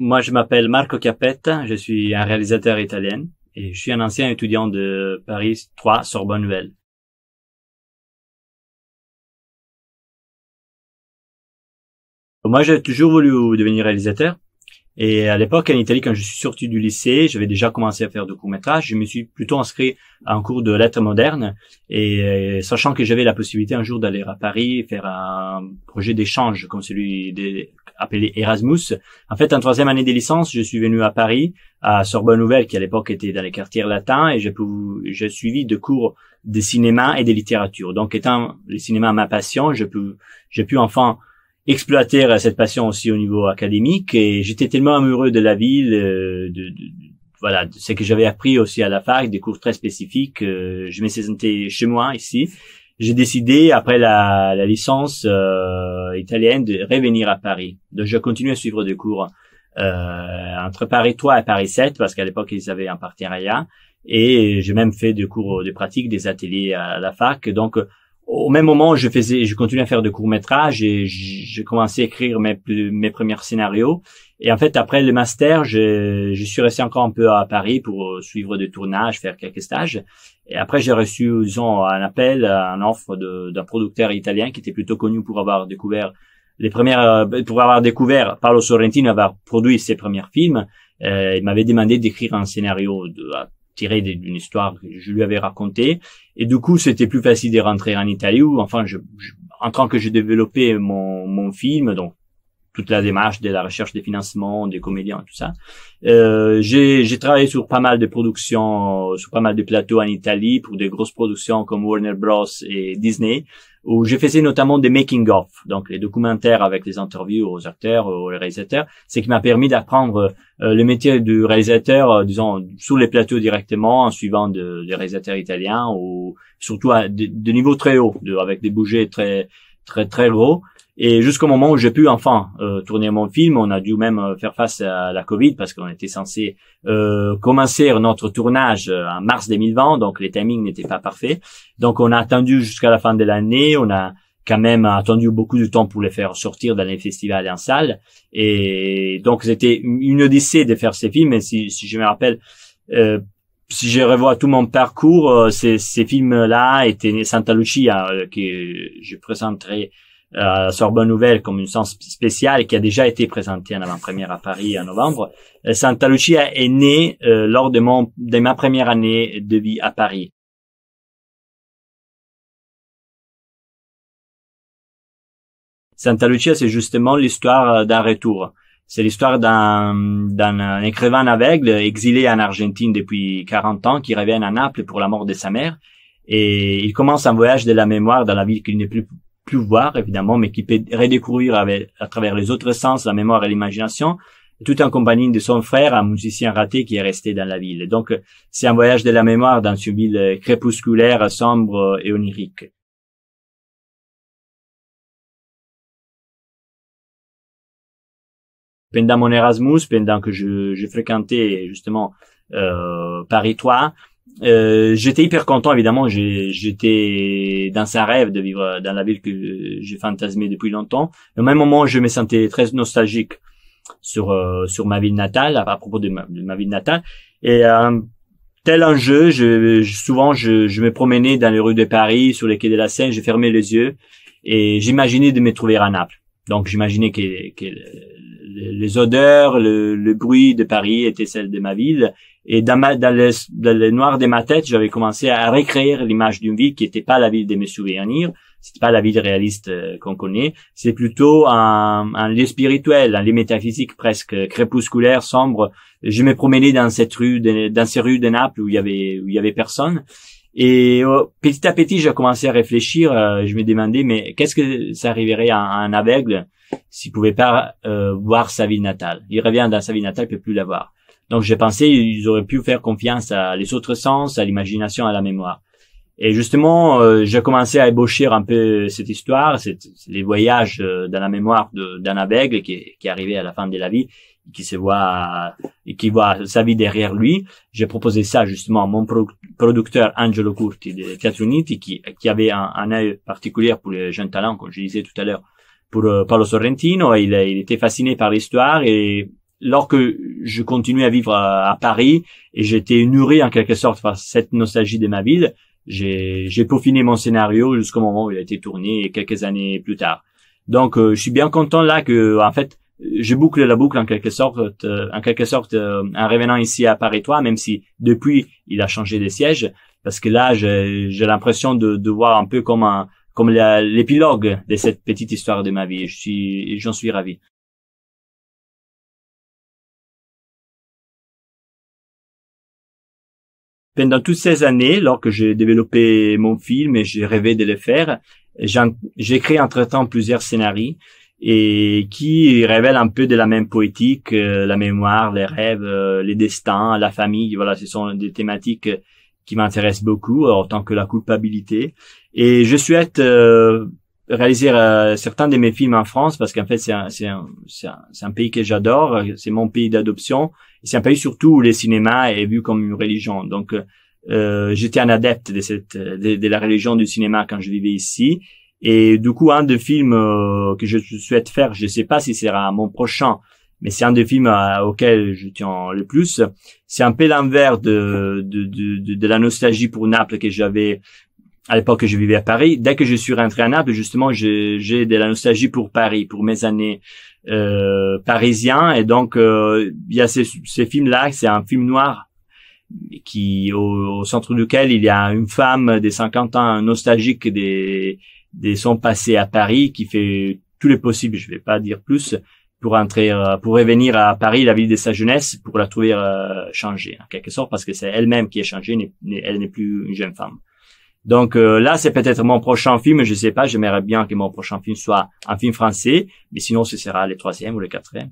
Moi, je m'appelle Marco Capetta, je suis un réalisateur italien et je suis un ancien étudiant de Paris 3 Sorbonne Nouvelle. Moi, j'ai toujours voulu devenir réalisateur et à l'époque, en Italie, quand je suis sorti du lycée, j'avais déjà commencé à faire de courts-métrages. Je me suis plutôt inscrit à un cours de lettres modernes. Et euh, sachant que j'avais la possibilité un jour d'aller à Paris faire un projet d'échange comme celui appelé Erasmus. En fait, en troisième année des licences, je suis venu à Paris, à Sorbonne Nouvelle, qui à l'époque était dans les quartiers latins, et j'ai, suivi de cours de cinéma et de littérature. Donc, étant le cinéma ma passion, j'ai pu, j'ai pu enfin exploiter cette passion aussi au niveau académique. Et j'étais tellement amoureux de la ville, euh, de, voilà, de ce que j'avais appris aussi à la fac, des cours très spécifiques. Euh, je me sentais chez moi ici. J'ai décidé après la, licence euh, italienne de revenir à Paris. Donc je continue à suivre des cours entre Paris 3 et Paris 7 parce qu'à l'époque ils avaient un partenariat et j'ai même fait des cours de pratique, des ateliers à la fac. Donc au même moment, je faisais, je continuais à faire de courts métrages et j'ai commencé à écrire mes, premiers scénarios. Et en fait, après le master, je, suis resté encore un peu à Paris pour euh, suivre des tournages, faire quelques stages. Et après, j'ai reçu, disons, un appel, un offre d'un producteur italien qui était plutôt connu pour avoir découvert les premières, euh, pour avoir découvert Paolo Sorrentino, avoir produit ses premiers films. Euh, il m'avait demandé d'écrire un scénario de, tiré d'une histoire que je lui avais racontée. Et du coup, c'était plus facile de rentrer en Italie ou enfin, je, en tant que je développais mon, mon film, donc toute la démarche de la recherche des financements, des comédiens, tout ça. Euh, j'ai travaillé sur pas mal de productions, sur pas mal de plateaux en Italie pour des grosses productions comme Warner Bros et Disney, où je faisais notamment des making of, donc les documentaires avec les interviews aux acteurs, aux réalisateurs, ce qui m'a permis d'apprendre euh, le métier du réalisateur, euh, disons, sur les plateaux directement, en suivant des réalisateurs italiens ou surtout à de, niveau très haut, de, avec des budgets très très très gros et jusqu'au moment où j'ai pu enfin euh, tourner mon film, on a dû même euh, faire face à la Covid parce qu'on était censé euh, commencer notre tournage en mars 2020, donc les timings n'étaient pas parfaits. Donc on a attendu jusqu'à la fin de l'année, on a quand même attendu beaucoup de temps pour les faire sortir dans les festivals et en salle. Et donc c'était une odyssée de faire ces films. Et si, si je me rappelle, si je revois tout mon parcours, ces, ces films-là étaient Santa Lucia, que je présenterai euh, Sorbonne Nouvelle comme une science spéciale qui a déjà été présentée en avant-première à Paris en novembre. Euh, Santa Lucia est née euh, lors de, ma première année de vie à Paris. Santa Lucia, c'est justement l'histoire euh, d'un retour. C'est l'histoire d'un écrivain aveugle exilé en Argentine depuis 40 ans qui revient à Naples pour la mort de sa mère et il commence un voyage de la mémoire dans la ville qu'il n'est plus plus voir, évidemment, mais qui peut redécouvrir à travers les autres sens, la mémoire et l'imagination, tout en compagnie de son frère, un musicien raté qui est resté dans la ville. Donc, c'est un voyage de la mémoire dans une ville crépusculaire, sombre et onirique. Pendant mon Erasmus, pendant que je, fréquentais justement euh, Paris 3, euh, j'étais hyper content évidemment j'étais dans un rêve de vivre dans la ville que j'ai fantasmé depuis longtemps au même moment je me sentais très nostalgique sur euh, sur ma ville natale à, propos de ma, de ville natale et euh, tel enjeu, je, souvent je, me promenais dans les rues de Paris sur les quais de la Seine je fermais les yeux et j'imaginais de me trouver à Naples donc j'imaginais que les odeurs, le, bruit de Paris était celle de ma ville. Et dans, ma, dans, les, de ma tête, j'avais commencé à recréer l'image d'une ville qui n'était pas la ville de mes souvenirs, c'était pas la ville réaliste euh, qu'on connaît, c'est plutôt un, lieu spirituel, un lieu métaphysique presque crépusculaire, sombre. Je me promenais dans cette rue, dans ces rues de Naples où il y où il y avait personne et oh, petit à petit, j'ai commencé à réfléchir. Euh, je me demandais, mais qu'est-ce que ça arriverait à, un aveugle s'il pouvait pas euh, voir sa ville natale Il revient dans sa ville natale, il peut plus la voir. Donc, j'ai pensé, ils auraient pu faire confiance à les autres sens, à l'imagination, à la mémoire. Et justement, euh, j'ai commencé à ébaucher un peu cette histoire, les voyages dans la mémoire d'un aveugle qui, qui arrivait à la fin de la vie qui se voit et qui voit sa vie derrière lui. J'ai proposé ça justement à mon producteur Angelo Curti de Théâtre Uniti qui, qui avait un, œil particulier pour les jeunes talents, comme je disais tout à l'heure, pour euh, Paolo Sorrentino. Il, il était fasciné par l'histoire et lorsque je continuais à vivre à, Paris et j'étais nourri en quelque sorte par cette nostalgie de ma ville, j'ai peaufiné mon scénario jusqu'au moment où il a été tourné quelques années plus tard. Donc euh, je suis bien content là que en fait je boucle la boucle en quelque sorte, euh, en quelque sorte, euh, en revenant ici à Paris-Toi, même si depuis il a changé de siège, parce que là j'ai l'impression de, voir un peu comme un, comme l'épilogue de cette petite histoire de ma vie. Je suis, j'en suis ravi. pendant toutes ces années, lorsque j'ai développé mon film et j'ai rêvé de le faire, j'ai créé entre-temps plusieurs scénarios et qui révèle un peu de la même poétique, euh, la mémoire, les rêves, euh, les destins, la famille. Voilà, ce sont des thématiques qui m'intéressent beaucoup, autant que la culpabilité. Et je souhaite euh, réaliser certains de mes films en France parce qu'en fait c'est un, c'est un, c'est un, pays que j'adore, c'est mon pays d'adoption. C'est un pays surtout où le cinéma est vu comme une religion. Donc j'étais un adepte de cette de la religion du cinéma quand je vivais ici et du coup, un des films euh, que je souhaite faire, je ne sais pas si sera mon prochain, mais c'est un des films auxquels euh, auquel je tiens le plus. C'est un peu l'envers de de, de, de, la nostalgie pour Naples que j'avais à l'époque que je vivais à Paris. Dès que je suis rentré à Naples, justement, j'ai de la nostalgie pour Paris, pour mes années euh, parisiens. Et donc, euh, il y a ces, ces films-là, c'est un film noir qui au, au, centre duquel il y a une femme des 50 ans nostalgique des des sont passés à Paris qui fait tout le possible, je vais pas dire plus, pour entrer, euh, pour revenir à Paris, la ville de sa jeunesse, pour la trouver euh, changée, en quelque sorte, parce que c'est elle-même qui est changée, elle n'est plus une jeune femme. Donc euh, là, c'est peut-être mon prochain film, je sais pas, j'aimerais bien que mon prochain film soit un film français, mais sinon ce sera le troisième ou le quatrième.